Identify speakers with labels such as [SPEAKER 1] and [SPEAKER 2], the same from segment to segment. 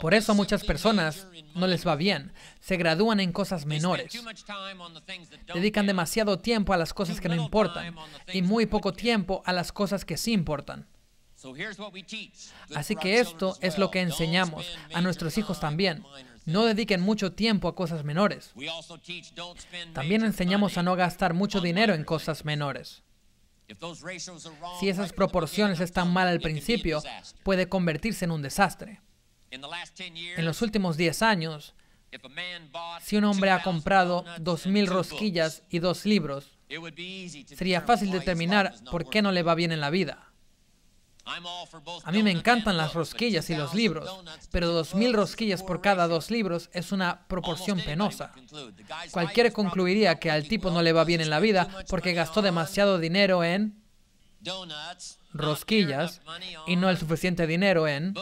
[SPEAKER 1] Por eso a muchas personas no les va bien. Se gradúan en cosas menores. Dedican demasiado tiempo a las cosas que no importan y muy poco tiempo a las cosas que sí importan. Así que esto es lo que enseñamos a nuestros hijos también. No dediquen mucho tiempo a cosas menores. También enseñamos a no gastar mucho dinero en cosas menores. Si esas proporciones están mal al principio, puede convertirse en un desastre. En los últimos 10 años, si un hombre ha comprado 2.000 rosquillas y dos libros, sería fácil determinar por qué no le va bien en la vida. A mí me encantan las rosquillas y los libros, pero dos mil rosquillas por cada dos libros es una proporción penosa. Cualquiera concluiría que al tipo no le va bien en la vida porque gastó demasiado dinero en rosquillas y no el suficiente dinero en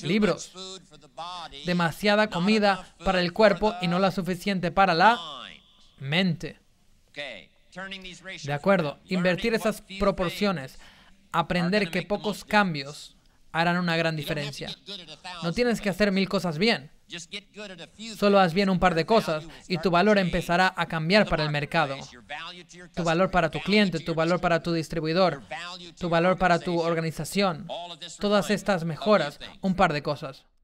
[SPEAKER 1] libros. Demasiada comida para el cuerpo y no la suficiente para la mente. De acuerdo, invertir esas proporciones aprender que pocos cambios harán una gran diferencia. No tienes que hacer mil cosas bien. Solo haz bien un par de cosas y tu valor empezará a cambiar para el mercado. Tu valor para tu cliente, tu valor para tu distribuidor, tu valor para tu organización. Todas estas mejoras, un par de cosas.